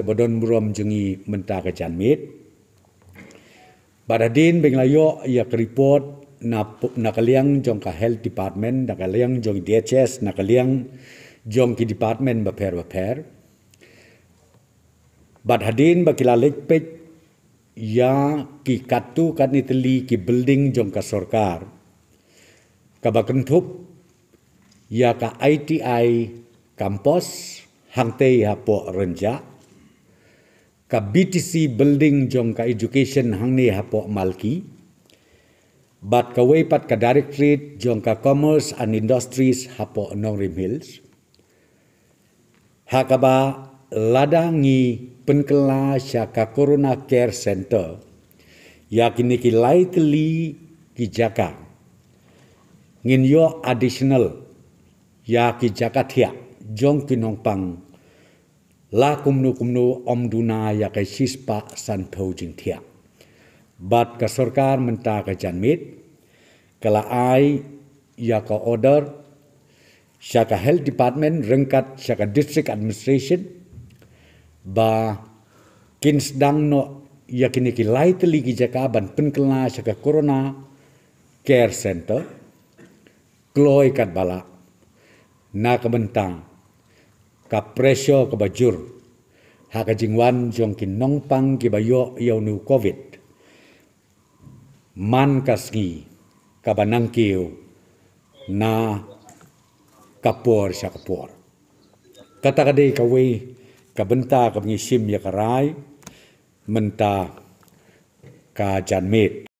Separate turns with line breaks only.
badon buram jengi menta ke chanmit baradin benglayo ya report na nakaliang jong ka health department nakaliang jong DHS nakaliang jong ki department baper baper badhadin lalik pek ia ki katu kat nitli ki building jong ka sorkar kabakentup ia ka ITI campus, hangte ya po renja ka BTC building jong ka education hangne hapo malki bat ka weipat ka directorate jong ka commerce and industries hapo Nongrim Hills hakaba ladangi penkela syaka corona care center yakini ki likely ki jaka ngin yo additional ya ki jaka thia jong kinong pang la kumnu kumnu omduna ya ke sispa san pho jing thia bat ka sarkar menta ka janmit kala ai ya ka order syaka health department rengkat syaka district administration ba dang no yakini ki light ligi jaka ban penkelna syaka corona care center kloi kat bala na ka kapresyo kabajur hakajingwan jong kinongpang kibayo nu covid man kasngi kabanangkiu na kapor sa kapor katakadei kawe kabenta kabngisim ya karai menta ka janmit